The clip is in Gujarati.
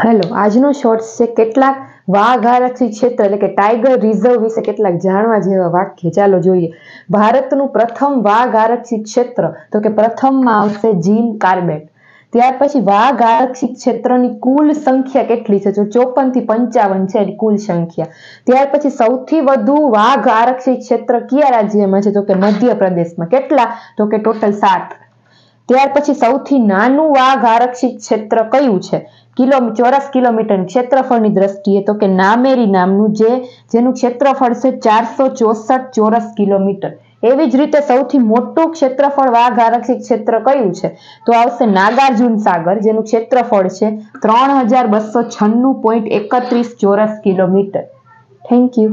હેલો આજનો શોર્ટ્સ છે કેટલાક વાઘારક્ષી ક્ષેત્ર એટલે કે ટાઈગર રિઝર્વ વિશે કેટલાક જાણવા જેવા વાક્ય ચાલો જોઈએ ભારતનું પ્રથમ વાઘ આરક્ષિત ક્ષેત્ર તો કે પ્રથમમાં આવશે જીમ કાર્બેટ ત્યાર પછી વાઘ આરક્ષિત ક્ષેત્રની કુલ સંખ્યા કેટલી છે જો ચોપન થી પંચાવન છે કુલ સંખ્યા ત્યાર પછી સૌથી વધુ વાઘ આરક્ષિત ક્ષેત્ર કયા રાજ્યમાં છે તો કે મધ્યપ્રદેશમાં કેટલા તો કે ટોટલ સાત ત્યાર પછી સૌથી નાનું વાઘ આરક્ષિત ક્ષેત્ર કયું છે કિલો ચોરસ કિલોમીટર ક્ષેત્રફળની દ્રષ્ટિએ તો કે નામેરી નામનું જે જેનું ક્ષેત્રફળ છે ચારસો ચોસઠ ચોરસ કિલોમીટર એવી જ રીતે સૌથી મોટું ક્ષેત્રફળ વાઘ આરક્ષિત ક્ષેત્ર કયું છે તો આવશે નાગાર્જુન સાગર જેનું ક્ષેત્રફળ છે ત્રણ હજાર બસો છન્નું પોઈન્ટ એકત્રીસ ચોરસ કિલોમીટર થેન્ક યુ